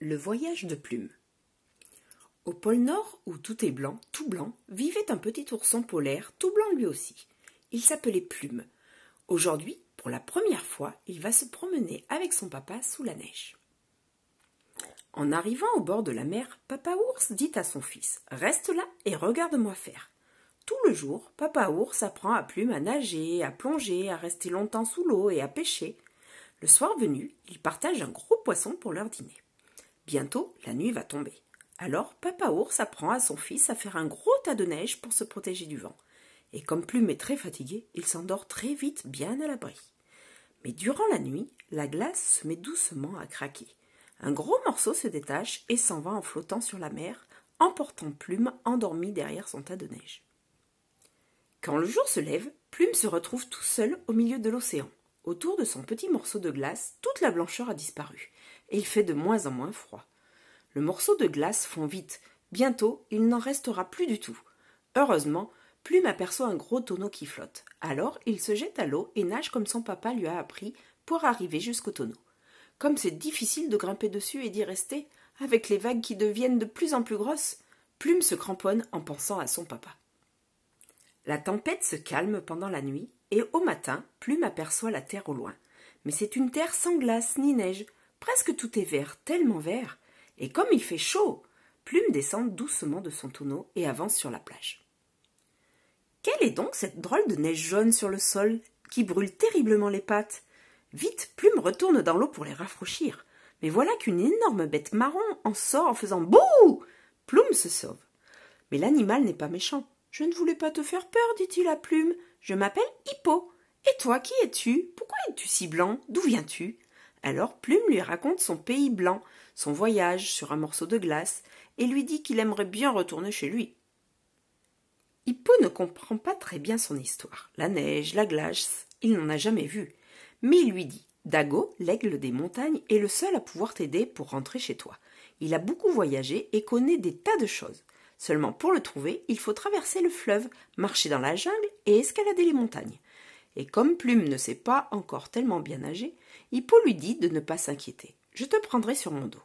Le voyage de plume. Au pôle Nord, où tout est blanc, tout blanc, vivait un petit ourson polaire, tout blanc lui aussi. Il s'appelait Plume. Aujourd'hui, pour la première fois, il va se promener avec son papa sous la neige. En arrivant au bord de la mer, Papa Ours dit à son fils Reste là et regarde-moi faire. Tout le jour, Papa Ours apprend à Plume à nager, à plonger, à rester longtemps sous l'eau et à pêcher. Le soir venu, il partage un gros poisson pour leur dîner. Bientôt, la nuit va tomber. Alors, Papa Ours apprend à son fils à faire un gros tas de neige pour se protéger du vent. Et comme Plume est très fatigué, il s'endort très vite bien à l'abri. Mais durant la nuit, la glace se met doucement à craquer. Un gros morceau se détache et s'en va en flottant sur la mer, emportant Plume endormie derrière son tas de neige. Quand le jour se lève, Plume se retrouve tout seul au milieu de l'océan. Autour de son petit morceau de glace, toute la blancheur a disparu, et il fait de moins en moins froid. Le morceau de glace fond vite. Bientôt, il n'en restera plus du tout. Heureusement, Plume aperçoit un gros tonneau qui flotte. Alors, il se jette à l'eau et nage comme son papa lui a appris pour arriver jusqu'au tonneau. Comme c'est difficile de grimper dessus et d'y rester, avec les vagues qui deviennent de plus en plus grosses, Plume se cramponne en pensant à son papa. La tempête se calme pendant la nuit, et au matin, Plume aperçoit la terre au loin. Mais c'est une terre sans glace ni neige, Presque tout est vert, tellement vert. Et comme il fait chaud, Plume descend doucement de son tonneau et avance sur la plage. Quelle est donc cette drôle de neige jaune sur le sol qui brûle terriblement les pattes Vite, Plume retourne dans l'eau pour les rafraîchir. Mais voilà qu'une énorme bête marron en sort en faisant bouh Plume se sauve. Mais l'animal n'est pas méchant. Je ne voulais pas te faire peur, dit-il à Plume. Je m'appelle Hippo. Et toi, qui es-tu Pourquoi es-tu si blanc D'où viens-tu alors Plume lui raconte son pays blanc, son voyage sur un morceau de glace, et lui dit qu'il aimerait bien retourner chez lui. Hippo ne comprend pas très bien son histoire. La neige, la glace, il n'en a jamais vu. Mais il lui dit Dago, l'aigle des montagnes, est le seul à pouvoir t'aider pour rentrer chez toi. Il a beaucoup voyagé et connaît des tas de choses. Seulement pour le trouver, il faut traverser le fleuve, marcher dans la jungle et escalader les montagnes. Et comme Plume ne s'est pas encore tellement bien nager, Hippo lui dit de ne pas s'inquiéter. Je te prendrai sur mon dos.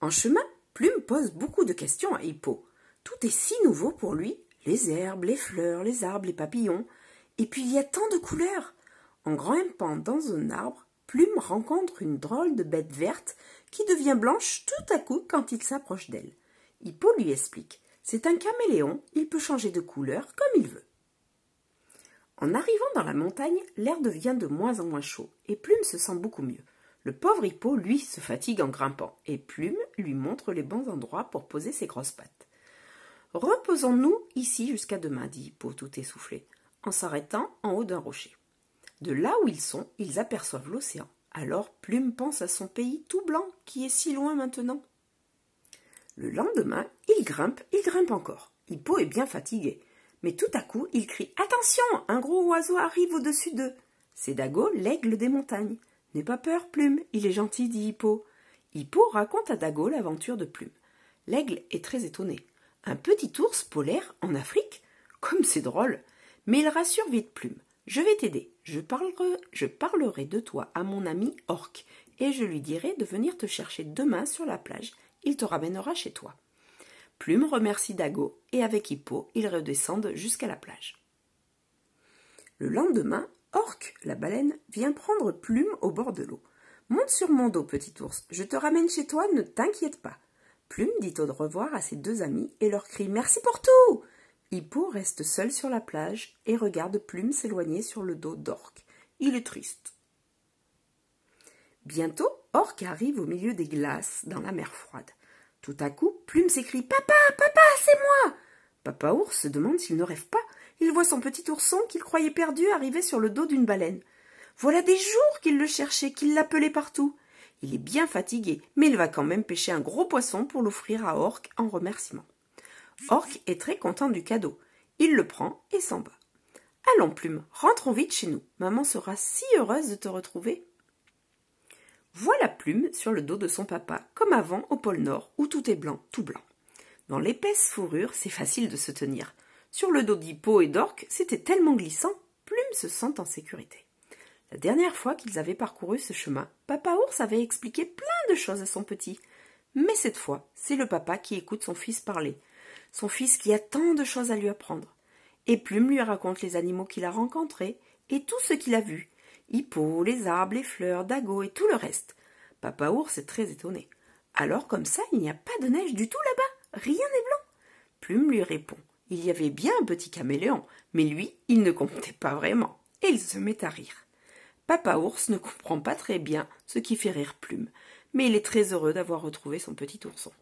En chemin, Plume pose beaucoup de questions à Hippo. Tout est si nouveau pour lui les herbes, les fleurs, les arbres, les papillons. Et puis il y a tant de couleurs. En grimpant dans un arbre, Plume rencontre une drôle de bête verte qui devient blanche tout à coup quand il s'approche d'elle. Hippo lui explique. C'est un caméléon, il peut changer de couleur comme il veut. En arrivant dans la montagne, l'air devient de moins en moins chaud, et Plume se sent beaucoup mieux. Le pauvre hippo, lui, se fatigue en grimpant, et Plume lui montre les bons endroits pour poser ses grosses pattes. Reposons-nous ici jusqu'à demain, dit Hippo tout essoufflé, en s'arrêtant en haut d'un rocher. De là où ils sont, ils aperçoivent l'océan. Alors Plume pense à son pays tout blanc qui est si loin maintenant. Le lendemain, il grimpe, il grimpe encore. Hippo est bien fatigué. Mais tout à coup, il crie « Attention Un gros oiseau arrive au-dessus d'eux C'est Dago, l'aigle des montagnes. N'aie pas peur, Plume, il est gentil, dit Hippo. Hippo raconte à Dago l'aventure de Plume. L'aigle est très étonné. Un petit ours polaire en Afrique Comme c'est drôle Mais il rassure vite Plume. Je vais t'aider. Je parlerai, je parlerai de toi à mon ami Orc et je lui dirai de venir te chercher demain sur la plage. Il te ramènera chez toi. Plume remercie Dago et avec Hippo, ils redescendent jusqu'à la plage. Le lendemain, Orc, la baleine, vient prendre Plume au bord de l'eau. Monte sur mon dos, petit ours, je te ramène chez toi, ne t'inquiète pas. Plume dit au revoir à ses deux amis et leur crie Merci pour tout Hippo reste seul sur la plage et regarde Plume s'éloigner sur le dos d'Orc. Il est triste. Bientôt, Orc arrive au milieu des glaces dans la mer froide. Tout à coup, Plume s'écrie Papa, papa, c'est moi Papa ours se demande s'il ne rêve pas. Il voit son petit ourson qu'il croyait perdu arriver sur le dos d'une baleine. Voilà des jours qu'il le cherchait, qu'il l'appelait partout. Il est bien fatigué, mais il va quand même pêcher un gros poisson pour l'offrir à Orc en remerciement. Orc est très content du cadeau. Il le prend et s'en va. Allons, Plume, rentrons vite chez nous. Maman sera si heureuse de te retrouver. Voilà plume sur le dos de son papa, comme avant au pôle Nord, où tout est blanc, tout blanc. Dans l'épaisse fourrure, c'est facile de se tenir. Sur le dos d'Hippo et d'Orc, c'était tellement glissant, Plume se sent en sécurité. La dernière fois qu'ils avaient parcouru ce chemin, Papa Ours avait expliqué plein de choses à son petit. Mais cette fois, c'est le papa qui écoute son fils parler. Son fils qui a tant de choses à lui apprendre. Et Plume lui raconte les animaux qu'il a rencontrés et tout ce qu'il a vu. Hippo, les arbres, les fleurs, Dago et tout le reste. Papa ours est très étonné. Alors comme ça, il n'y a pas de neige du tout là-bas. Rien n'est blanc. Plume lui répond. Il y avait bien un petit caméléon, mais lui, il ne comptait pas vraiment. Et il se met à rire. Papa ours ne comprend pas très bien ce qui fait rire Plume, mais il est très heureux d'avoir retrouvé son petit ourson.